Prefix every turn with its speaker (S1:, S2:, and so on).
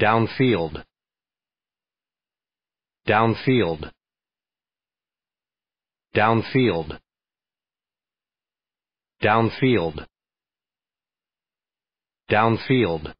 S1: Downfield. Downfield. Downfield. Downfield. Downfield.